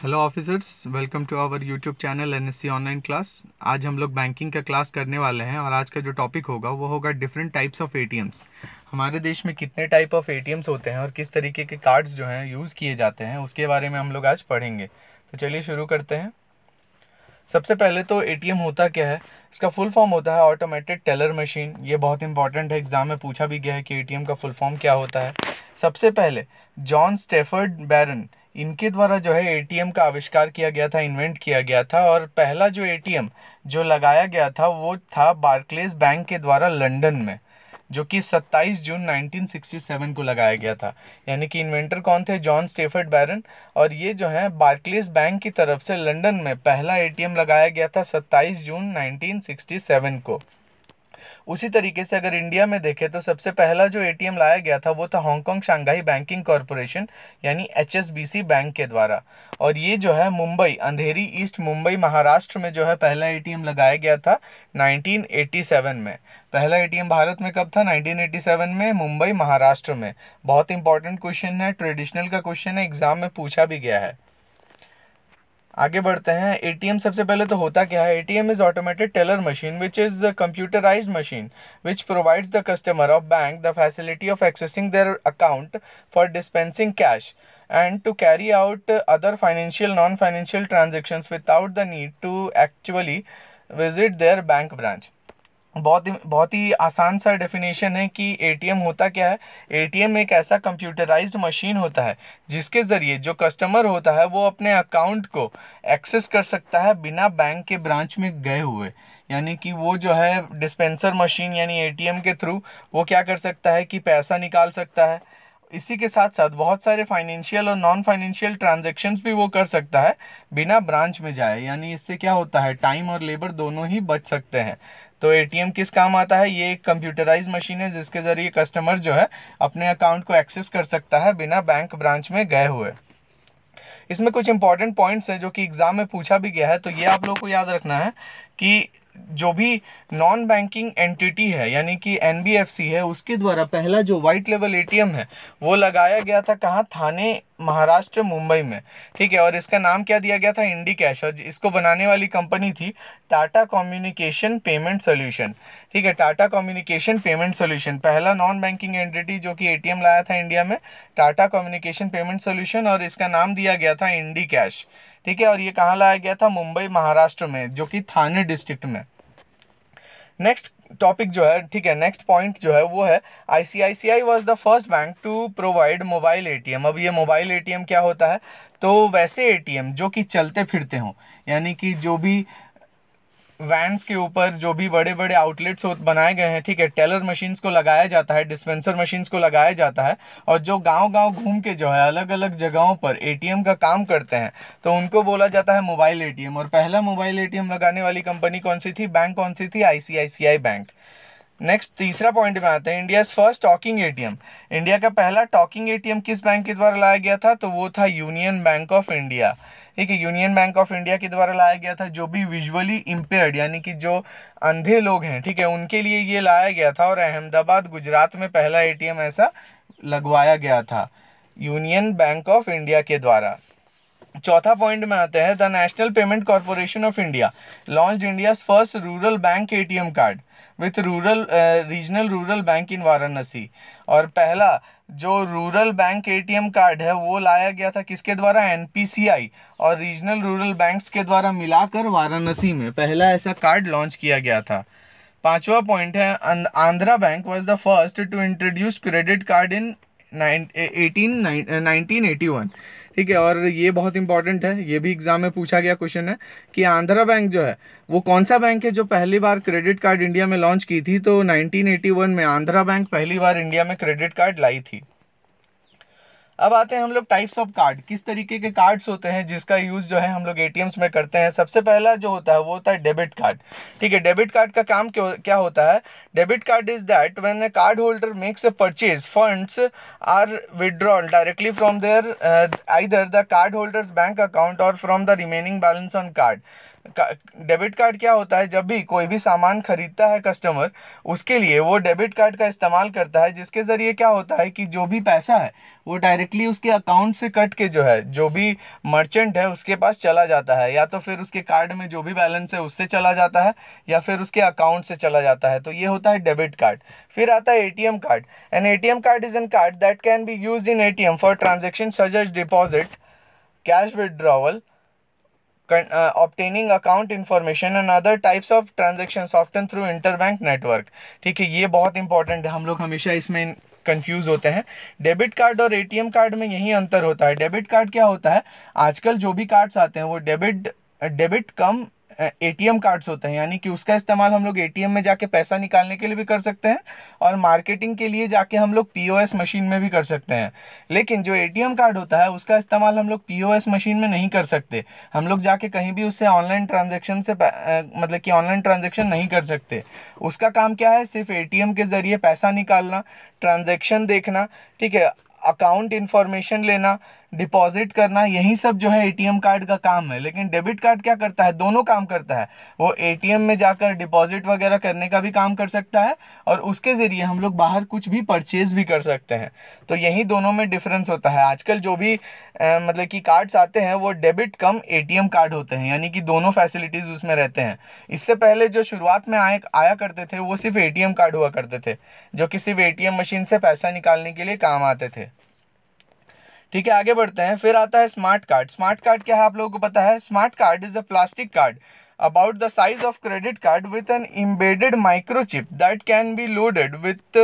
Hello officers welcome to our YouTube channel an online class आज हम लोग banking का क्लास करने वाले हैं और आज का जो टॉपिक होगा वो होगा डिफरेंट टाइप्स ऑफ एटीएम्स हमारे देश में कितने टाइप ऑफ एटीएम्स होते हैं और किस तरीके के कार्ड्स जो हैं यूज़ किए जाते हैं उसके बारे में हम लोग आज पढ़ेंगे तो चलिए शुरू करते हैं सबसे पहले तो ए होता क्या है इसका फुल फॉर्म होता है ऑटोमेटेड टेलर मशीन ये बहुत इंपॉर्टेंट है एग्ज़ाम में पूछा भी गया है कि ए का फुल फॉर्म क्या होता है सबसे पहले जॉन स्टेफर्ड बैरन इनके द्वारा जो है एटीएम का आविष्कार किया गया था इन्वेंट किया गया था और पहला जो एटीएम जो लगाया गया था वो था बार्कलेस बैंक के द्वारा लंदन में जो कि 27 जून 1967 को लगाया गया था यानी कि इन्वेंटर कौन थे जॉन स्टेफर्ड बैरन और ये जो है बार्कलेस बैंक की तरफ से लंदन में पहला एटीएम लगाया गया था 27 जून 1967 को उसी तरीके से अगर इंडिया में देखें तो सबसे पहला जो एटीएम लाया गया था वो था हांगकॉन्ग शांघाई बैंकिंग कॉरपोरेशन यानी एचएसबीसी बैंक के द्वारा और ये जो है मुंबई अंधेरी ईस्ट मुंबई महाराष्ट्र में जो है पहला एटीएम लगाया गया था 1987 में पहला एटीएम भारत में कब था 1987 में मुंबई महाराष्ट्र में बहुत इंपॉर्टेंट क्वेश्चन है ट्रेडिशनल का क्वेश्चन है एग्जाम में पूछा भी गया है आगे बढ़ते हैं एटीएम सबसे पहले तो होता क्या है ATM is automated teller machine which is a computerise machine which provides the customer of bank the facility of accessing their account for dispensing cash and to carry out other financial non financial transaction without the need to actually visit their bank branch बहुत ही बहुत ही आसान सा definition है कि ATM होता क्या है एटीएम एक ऐसा कंप्यूटराइज्ड मशीन होता है जिसके ज़रिए जो कस्टमर होता है वो अपने अकाउंट को एक्सेस कर सकता है बिना बैंक के ब्रांच में गए हुए यानी कि वो जो है डिस्पेंसर मशीन यानी एटीएम के थ्रू वो क्या कर सकता है कि पैसा निकाल सकता है इसी के साथ साथ बहुत सारे फाइनेंशियल और नॉन फाइनेंशियल ट्रांजेक्शन्स भी वो कर सकता है बिना ब्रांच में जाए यानी इससे क्या होता है टाइम और लेबर दोनों ही बच सकते हैं तो एटीएम किस काम आता है ये एक कंप्यूटराइज मशीन है जिसके ज़रिए कस्टमर जो है अपने अकाउंट को एक्सेस कर सकता है बिना बैंक ब्रांच में गए हुए इसमें कुछ इंपॉर्टेंट पॉइंट्स हैं जो कि एग्ज़ाम में पूछा भी गया है तो ये आप लोग को याद रखना है कि जो भी नॉन बैंकिंग एंटिटी है यानी कि एन है उसके द्वारा पहला जो वाइट लेवल एटीएम है वो लगाया गया था कहाँ थाने महाराष्ट्र मुंबई में ठीक है और इसका नाम क्या दिया गया था इंडी कैश और इसको बनाने वाली कंपनी थी टाटा कम्युनिकेशन पेमेंट सॉल्यूशन ठीक है टाटा कम्युनिकेशन पेमेंट सॉल्यूशन पहला नॉन बैंकिंग एंटिटी जो कि एटीएम लाया था इंडिया में टाटा कम्युनिकेशन पेमेंट सोल्यूशन और इसका नाम दिया गया था इंडी कैश ठीक है और ये कहाँ लाया गया था मुंबई महाराष्ट्र में जो कि थाने डिस्ट्रिक्ट में नेक्स्ट टॉपिक जो है ठीक है नेक्स्ट पॉइंट जो है वो है ICICI was was the first bank to provide mobile A T M अब ये मोबाइल ए टी एम क्या होता है तो वैसे ए टी एम जो कि चलते फिरते हों यानी कि जो भी वैन्स के ऊपर जो भी बड़े बड़े आउटलेट्स बनाए गए हैं ठीक है टेलर मशीन्स को लगाया जाता है डिस्पेंसर मशीन्स को लगाया जाता है और जो गांव गांव घूम के जो है अलग अलग जगहों पर एटीएम का काम करते हैं तो उनको बोला जाता है मोबाइल एटीएम और पहला मोबाइल एटीएम लगाने वाली कंपनी कौन सी थी बैंक कौन सी थी आई बैंक नेक्स्ट तीसरा पॉइंट में आते हैं India first talking ATM India का पहला टॉकिंग एटीएम किस बैंक के द्वारा लाया गया था तो वो था यूनियन बैंक ऑफ इंडिया एक यूनियन बैंक ऑफ इंडिया के द्वारा लाया गया था जो भी विजुअली इम्पेयर्ड यानी कि जो अंधे लोग हैं ठीक है उनके लिए ये लाया गया था और अहमदाबाद गुजरात में पहला ए ऐसा लगवाया गया था यूनियन बैंक ऑफ इंडिया के द्वारा चौथा पॉइंट में आते हैं the National Payment Corporation of India launch India first rural bank a card with rural regional rural bank in Varanasi और पहला जो रूरल बैंक एटीएम कार्ड है वो लाया गया था किसके द्वारा एनपीसीआई और रीजनल रूरल बैंक्स के द्वारा मिलाकर वाराणसी में पहला ऐसा कार्ड लॉन्च किया गया था पांचवा पॉइंट है Andhra bank was the first to introduce credit card in eighteen nineteen eighty one ठीक है और ये बहुत इंपॉर्टेंट है ये भी एग्जाम में पूछा गया क्वेश्चन है कि आंध्रा बैंक जो है वो कौन सा बैंक है जो पहली बार क्रेडिट कार्ड इंडिया में लॉन्च की थी तो 1981 में आंध्रा बैंक पहली बार इंडिया में क्रेडिट कार्ड लाई थी अब आते हैं हम लोग टाइप्स ऑफ कार्ड किस तरीके के कार्ड्स होते हैं जिसका यूज़ जो है हम लोग एटीएम्स में करते हैं सबसे पहला जो होता है वो होता है डेबिट कार्ड ठीक है डेबिट कार्ड का काम क्या होता है debit card is that when a card holder makes a purchase funds are withdrawal directly from their either the card holders bank account और from the remaining balance on card debit card क्या होता है जब भी कोई भी सामान खरीदता है कस्टमर उसके लिए वो डेबिट कार्ड का इस्तेमाल करता है जिसके ज़रिए क्या होता है कि जो भी पैसा है वो डायरेक्टली उसके अकाउंट से कट के जो है जो भी मर्चेंट है उसके पास चला जाता है या तो फिर उसके कार्ड में जो भी बैलेंस है उससे चला जाता है या फिर उसके अकाउंट से चला जाता है तो ये होता है डेबिट कार्ड फिर आता है ATM card an ATM card is an card that can be use in ATM for transaction such as deposit cash withdrawal obtaining account information and other types of transaction often through through interbank network ठीक है ये बहुत important है हम लोग हमेशा इसमें confuse होते हैं डेबिट कार्ड और एटीएम कार्ड में यही अंतर होता है डेबिट कार्ड क्या होता है आजकल जो भी कार्ड्स आते हैं वो debit debit uh, cum ATM cards होते हैं यानी कि उसका इस्तेमाल हम लोग एटीएम में जाके पैसा निकालने के लिए भी कर सकते हैं और मार्केटिंग के लिए जाके हम लोग पी मशीन में भी कर सकते हैं लेकिन जो ए कार्ड होता है उसका इस्तेमाल हम लोग पी मशीन में नहीं कर सकते हम लोग जाके कहीं भी उससे ऑनलाइन ट्रांजेक्शन से मतलब कि ऑनलाइन ट्रांजेक्शन नहीं कर सकते उसका काम क्या है सिर्फ ए के ज़रिए पैसा निकालना ट्रांजेक्शन देखना ठीक है अकाउंट इन्फॉर्मेशन लेना डिपॉजिट करना यही सब जो है एटीएम कार्ड का काम है लेकिन डेबिट कार्ड क्या करता है दोनों काम करता है वो एटीएम में जाकर डिपॉजिट वगैरह करने का भी काम कर सकता है और उसके ज़रिए हम लोग बाहर कुछ भी परचेज भी कर सकते हैं तो यही दोनों में डिफरेंस होता है आजकल जो भी आ, मतलब कि कार्ड्स आते हैं वो डेबिट कम ए कार्ड होते हैं यानी कि दोनों फैसिलिटीज़ उसमें रहते हैं इससे पहले जो शुरुआत में आए आया करते थे वो सिर्फ ए कार्ड हुआ करते थे जो कि सिर्फ ए मशीन से पैसा निकालने के लिए काम आते थे ठीक है आगे बढ़ते हैं फिर आता है स्मार्ट कार्ड स्मार्ट कार्ड क्या है आप लोगों को पता है smart card is a plastic card about the size of credit card with an embedded microchip that can be loaded with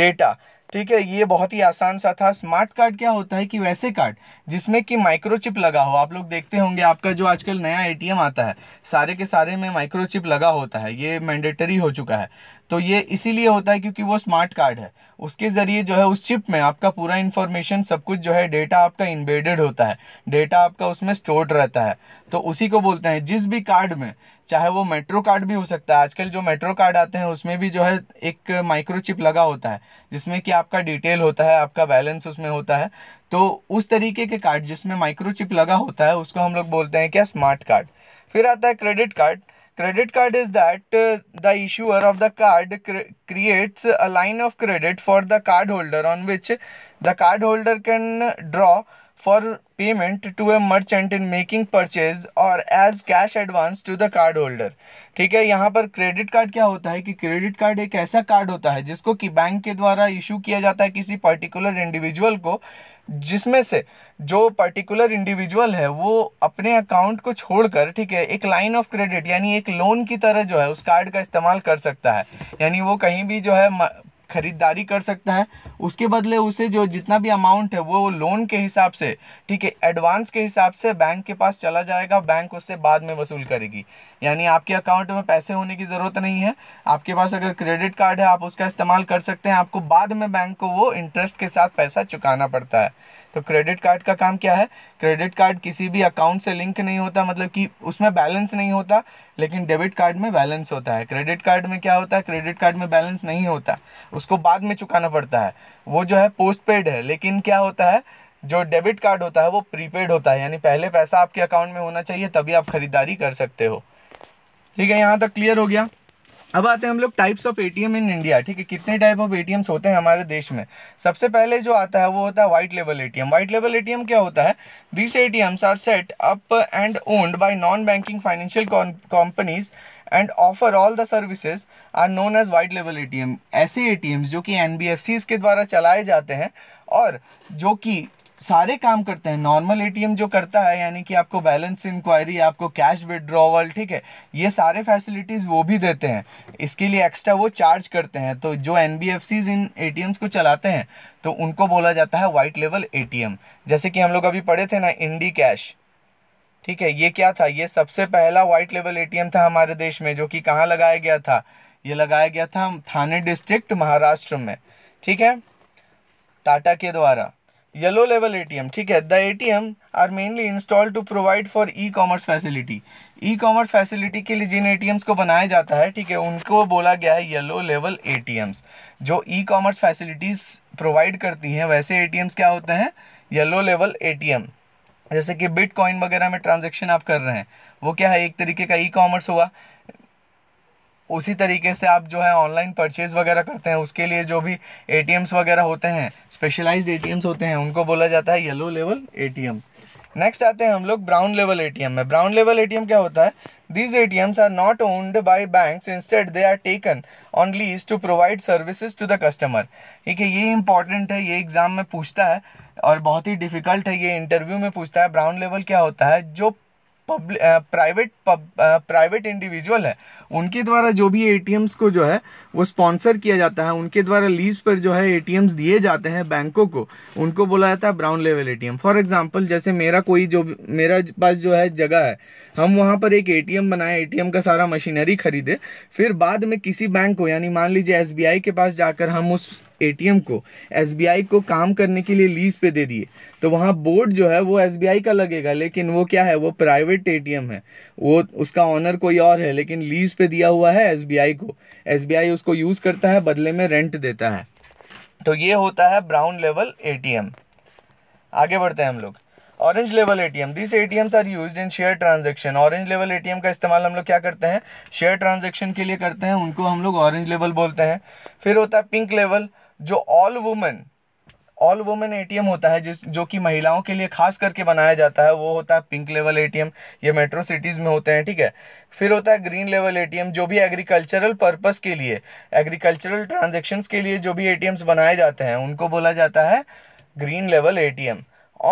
data ठीक है ये बहुत ही आसान सा था स्मार्ट कार्ड क्या होता है कि वैसे कार्ड जिसमें कि माइक्रोचिप लगा हो आप लोग देखते होंगे आपका जो आजकल नया एटीएम आता है सारे के सारे में माइक्रोचिप लगा होता है ये मैंडेटरी हो चुका है तो ये इसीलिए होता है क्योंकि वो स्मार्ट कार्ड है उसके ज़रिए जो है उस चिप में आपका पूरा इन्फॉर्मेशन सब कुछ जो है डेटा आपका इन्वेडेड होता है डेटा आपका उसमें स्टोर्ड रहता है तो उसी को बोलते हैं जिस भी कार्ड में चाहे वो मेट्रो कार्ड भी हो सकता है आजकल जो मेट्रो कार्ड आते हैं उसमें भी जो है एक माइक्रोचिप लगा होता है जिसमें कि आपका डिटेल होता है आपका बैलेंस उसमें होता है तो उस तरीके के कार्ड जिसमें माइक्रोचिप लगा होता है उसको हम लोग बोलते हैं क्या स्मार्ट कार्ड फिर आता है credit card credit card is that the issuer of the card creates a line of credit for the card holder on which the card holder can draw for payment to a merchant in making purchase और as cash advance to the card holder ठीक है यहाँ पर credit card क्या होता है कि credit card एक ऐसा कार्ड होता है जिसको कि बैंक के द्वारा इशू किया जाता है किसी पर्टिकुलर इंडिविजुअल को जिसमें से जो पर्टिकुलर इंडिविजुअल है वो अपने अकाउंट को छोड़कर ठीक है एक लाइन ऑफ क्रेडिट यानी एक लोन की तरह जो है उस कार्ड का इस्तेमाल कर सकता है यानी वो कहीं भी जो है ख़रीदारी कर सकता है उसके बदले उसे जो जितना भी अमाउंट है वो लोन के हिसाब से ठीक है एडवांस के हिसाब से बैंक के पास चला जाएगा बैंक उससे बाद में वसूल करेगी यानी आपके अकाउंट में पैसे होने की ज़रूरत नहीं है आपके पास अगर क्रेडिट कार्ड है आप उसका इस्तेमाल कर सकते हैं आपको बाद में बैंक को वो इंटरेस्ट के साथ पैसा चुकाना पड़ता है तो क्रेडिट कार्ड का काम क्या है क्रेडिट कार्ड किसी भी अकाउंट से लिंक नहीं होता मतलब कि उसमें बैलेंस नहीं होता लेकिन डेबिट कार्ड में बैलेंस होता है क्रेडिट कार्ड में क्या होता है क्रेडिट कार्ड में बैलेंस नहीं होता उसको बाद में चुकाना पड़ता है वो जो है पोस्ट पेड है लेकिन क्या होता है जो डेबिट कार्ड होता है वो प्रीपेड होता है यानी पहले पैसा आपके अकाउंट में होना चाहिए तभी आप ख़रीदारी कर सकते हो ठीक है यहाँ तक क्लियर हो गया अब आते हैं हम लोग types of ATM in India ठीक है कितने टाइप ऑफ एटीएम्स होते हैं हमारे देश में सबसे पहले जो आता है वो होता है white level ATM white level ATM क्या होता है this ATMs are set up and owned by non banking financial companies and offer all the services are known as white level ATM ऐसे एम्स जो कि एन के द्वारा चलाए जाते हैं और जो कि सारे काम करते हैं नॉर्मल एम जो करता है यानी कि आपको बैलेंस इंक्वायरी आपको कैश विड्रॉवल ठीक है ये सारे फैसिलिटीज़ वो भी देते हैं इसके लिए एक्स्ट्रा वो चार्ज करते हैं तो जो एन इन एम्स को चलाते हैं तो उनको बोला जाता है वाइट लेवल एम जैसे कि हम लोग अभी पढ़े थे ना इंडी कैश ठीक है ये क्या था ये सबसे पहला व्हाइट लेवल एटीएम था हमारे देश में जो कि कहाँ लगाया गया था ये लगाया गया था थाने डिस्ट्रिक्ट महाराष्ट्र में ठीक है टाटा के द्वारा येलो लेवल एटीएम ठीक है the ATM are mainly install to provide for e commerce facility e commerce facility के लिए जिन एटीएम्स को बनाया जाता है ठीक है उनको बोला गया है येलो लेवल एटीएम्स जो ई कॉमर्स फैसिलिटीज प्रोवाइड करती हैं वैसे एटीएम्स क्या होते हैं येलो लेवल एटीएम जैसे कि बिट कॉइन वगैरह में ट्रांजेक्शन आप कर रहे हैं वो क्या है एक तरीके का ई कॉमर्स हुआ उसी तरीके से आप जो है ऑनलाइन परचेज़ वगैरह करते हैं उसके लिए जो भी ए वगैरह होते हैं स्पेशलाइज्ड ए होते हैं उनको बोला जाता है येलो लेवल ए नेक्स्ट आते हैं हम लोग ब्राउन लेवल एटीएम में ब्राउन लेवल एटीएम क्या होता है these ATMs are not owned by banks instead they are taken on lease to provide services to the customer ठीक है ये इंपॉर्टेंट है ये एग्जाम में पूछता है और बहुत ही डिफिकल्ट है ये इंटरव्यू में पूछता है ब्राउन लेवल क्या होता है जो प्राइवेट प्राइवेट इंडिविजुअल है उनके द्वारा जो भी एटीएम्स को जो है वो स्पॉन्सर किया जाता है उनके द्वारा लीज पर जो है एटीएम्स दिए जाते हैं बैंकों को उनको बोला जाता है brown level ATM for example जैसे मेरा कोई जो मेरा पास जो है जगह है हम वहाँ पर एक ए बनाए ए का सारा मशीनरी खरीदे फिर बाद में किसी बैंक को यानी मान लीजिए एस के पास जाकर हम उस एटीएम को एसबीआई को काम करने के लिए लीज पे दे दिए तो वहाँ बोर्ड जो है वो एसबीआई का लगेगा लेकिन वो क्या है वो प्राइवेट एटीएम है वो उसका ऑनर कोई और है लेकिन लीज पे दिया हुआ है एसबीआई को एसबीआई उसको यूज़ करता है बदले में रेंट देता है तो ये होता है ब्राउन लेवल ए आगे बढ़ते हैं हम लोग orange level A T M this A T ATMs are use in share transaction orange level A T M का इस्तेमाल हम लोग क्या करते हैं शेयर ट्रांजेक्शन के लिए करते हैं उनको हम लोग ऑरेंज लेवल बोलते हैं फिर होता है पिंक लेवल जो all women all women ATM होता है जिस जो कि महिलाओं के लिए खास करके बनाया जाता है वो होता है पिंक लेवल एटीएम ये मेट्रो सिटीज़ में होते हैं ठीक है फिर होता है ग्रीन लेवल एटीएम जो भी एग्रीकल्चरल पर्पस के लिए एग्रीकल्चरल ट्रांजेक्शन के लिए जो भी एटीएम्स बनाए जाते हैं उनको बोला जाता है green level ATM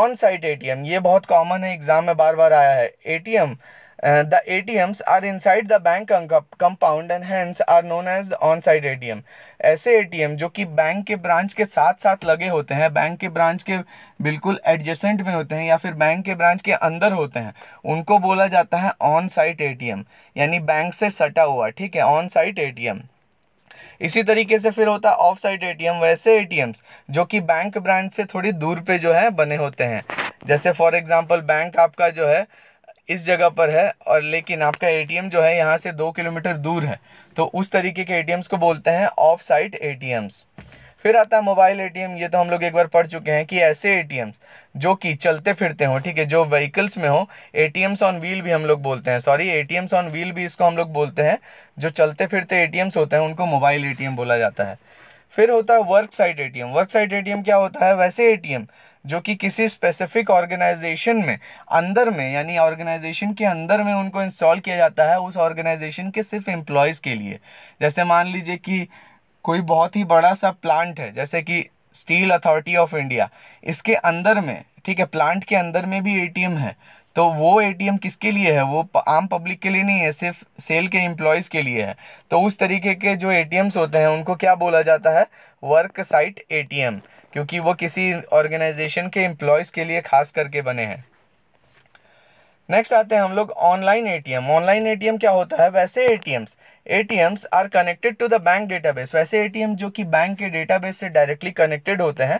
on site ATM ये बहुत कॉमन है एग्ज़ाम में बार बार आया है ATM the ATMs are inside the bank compound and hence are known as on-site ATM. ऐसे ATM जो कि बैंक के ब्रांच के साथ साथ लगे होते हैं बैंक के ब्रांच के बिल्कुल एडजेसेंट में होते हैं या फिर बैंक के ब्रांच के अंदर होते हैं उनको बोला जाता है ऑन साइट ए यानी बैंक से सटा हुआ ठीक है on site A T M इसी तरीके से फिर होता है ऑफ साइड एम वैसे ए टी एम्स जो कि बैंक ब्रांच से थोड़ी दूर पे जो है बने होते हैं जैसे फॉर एग्जाम्पल बैंक आपका जो है इस जगह पर है और लेकिन आपका एटीएम जो है यहाँ से दो किलोमीटर दूर है तो उस तरीके के एटीएम्स को बोलते हैं ऑफ साइट ए फिर आता है मोबाइल एटीएम ये तो हम लोग एक बार पढ़ चुके हैं कि ऐसे एटीएम्स जो कि चलते फिरते हो ठीक है जो व्हीकल्स में हो एटीएम्स ऑन व्हील भी हम लोग बोलते हैं सॉरी एटीएम्स ऑन व्हील भी इसको हम लोग बोलते हैं जो चलते फिरते एटीएम्स होते हैं उनको मोबाइल एटीएम बोला जाता है फिर होता है work site ATM work site ATM क्या होता है वैसे एटीएम जो कि किसी स्पेसिफिक ऑर्गेनाइजेशन में अंदर में यानी ऑर्गेनाइजेशन के अंदर में उनको इंस्टॉल किया जाता है उस ऑर्गेनाइजेशन के सिर्फ एम्प्लॉयज़ के लिए जैसे मान लीजिए कि कोई बहुत ही बड़ा सा प्लांट है जैसे कि स्टील अथॉरिटी ऑफ इंडिया इसके अंदर में ठीक है प्लांट के अंदर में भी एटीएम है तो वो एटीएम किसके लिए है वो आम पब्लिक के लिए नहीं है सिर्फ सेल के एम्प्लॉयज़ के लिए है तो उस तरीके के जो एटीएम्स होते हैं उनको क्या बोला जाता है वर्क साइट एटीएम क्योंकि वो किसी ऑर्गेनाइजेशन के एम्प्लॉयज़ के लिए खास करके बने हैं नेक्स्ट आते हैं हम लोग ऑनलाइन एटीएम ऑनलाइन एटीएम क्या होता है वैसे ATMs ATMs are connected to the bank database वैसे एटीएम जो कि बैंक के डेटाबेस से डायरेक्टली कनेक्टेड होते हैं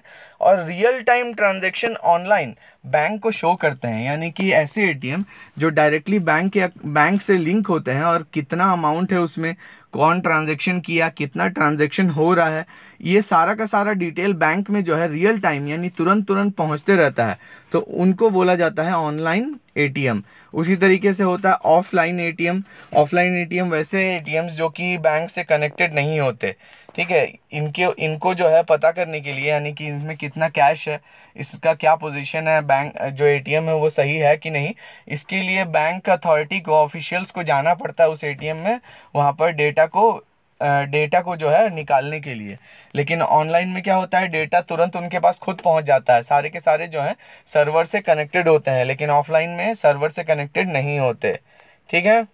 और real time transaction online bank को शो करते हैं यानी कि ऐसे ए टी एम जो डायरेक्टली बैंक के बैंक से लिंक होते हैं और कितना अमाउंट है उसमें कौन ट्रांजेक्शन किया कितना ट्रांजेक्शन हो रहा है ये सारा का सारा डिटेल बैंक में जो है रियल टाइम यानी तुरंत तुरंत पहुंचते रहता है तो उनको बोला जाता है ऑनलाइन ए टी एम उसी तरीके से होता है ऑफलाइन एटीएम ऑफलाइन एटीएम वैसे एटीएम्स जो कि बैंक से कनेक्टेड नहीं होते ठीक है इनके इनको जो है पता करने के लिए यानी कि इनमें कितना कैश है इसका क्या पोजीशन है बैंक जो एटीएम है वो सही है कि नहीं इसके लिए बैंक अथॉरिटी को ऑफिशियल्स को जाना पड़ता है उस एटीएम में वहाँ पर डेटा को डेटा को जो है निकालने के लिए लेकिन ऑनलाइन में क्या होता है डेटा तुरंत उनके पास खुद पहुंच जाता है सारे के सारे जो हैं सर्वर से कनेक्टेड होते हैं लेकिन ऑफलाइन में सर्वर से कनेक्टेड नहीं होते ठीक है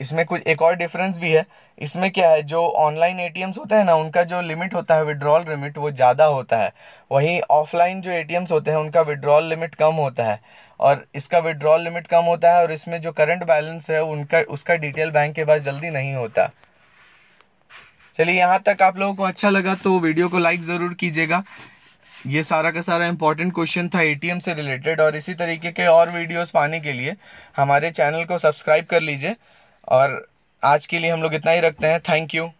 इसमें कुछ एक और डिफरेंस भी है इसमें क्या है जो ऑनलाइन ए होते हैं ना उनका जो लिमिट होता है विड्रॉल लिमिट वो ज़्यादा होता है वहीं ऑफलाइन जो ए होते हैं उनका विड्रॉल लिमिट कम होता है और इसका विड्रॉल लिमिट कम होता है और इसमें जो करंट बैलेंस है उनका उसका डिटेल बैंक के पास जल्दी नहीं होता चलिए यहाँ तक आप लोगों को अच्छा लगा तो वीडियो को लाइक ज़रूर कीजिएगा ये सारा का सारा इम्पोर्टेंट क्वेश्चन था एटीएम से रिलेटेड और इसी तरीके के और वीडियोस पाने के लिए हमारे चैनल को सब्सक्राइब कर लीजिए और आज के लिए हम लोग इतना ही रखते हैं थैंक यू